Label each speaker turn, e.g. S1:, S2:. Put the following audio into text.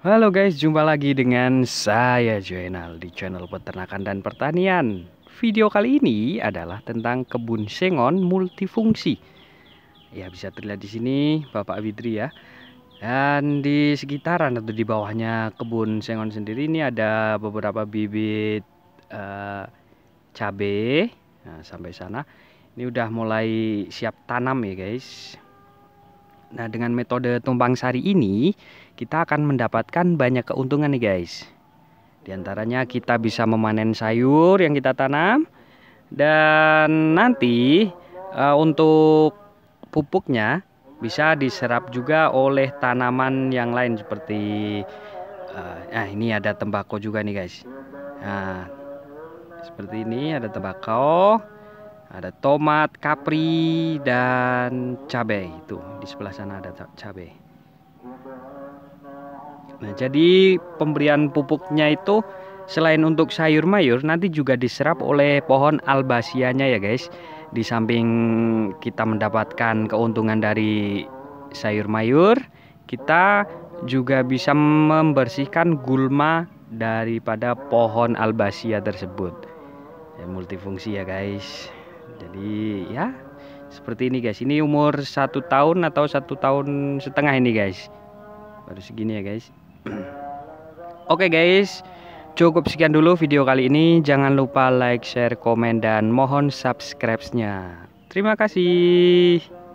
S1: Halo guys, jumpa lagi dengan saya Joenal di channel Peternakan dan Pertanian. Video kali ini adalah tentang kebun sengon multifungsi. Ya bisa terlihat di sini Bapak Widri ya. Dan di sekitaran atau di bawahnya kebun sengon sendiri ini ada beberapa bibit uh, cabe nah, sampai sana. Ini udah mulai siap tanam ya guys. Nah, dengan metode tumpang sari ini, kita akan mendapatkan banyak keuntungan nih guys. Di antaranya kita bisa memanen sayur yang kita tanam dan nanti uh, untuk pupuknya bisa diserap juga oleh tanaman yang lain seperti uh, nah ini ada tembakau juga nih guys. Nah, seperti ini ada tembakau ada tomat, kapri, dan cabai itu di sebelah sana ada cabai. Nah, jadi pemberian pupuknya itu selain untuk sayur mayur nanti juga diserap oleh pohon albasianya ya guys. Di samping kita mendapatkan keuntungan dari sayur mayur, kita juga bisa membersihkan gulma daripada pohon albasia tersebut. Ya, multifungsi ya guys jadi ya seperti ini guys ini umur satu tahun atau satu tahun setengah ini guys baru segini ya guys oke okay guys cukup sekian dulu video kali ini jangan lupa like share komen dan mohon subscribe nya terima kasih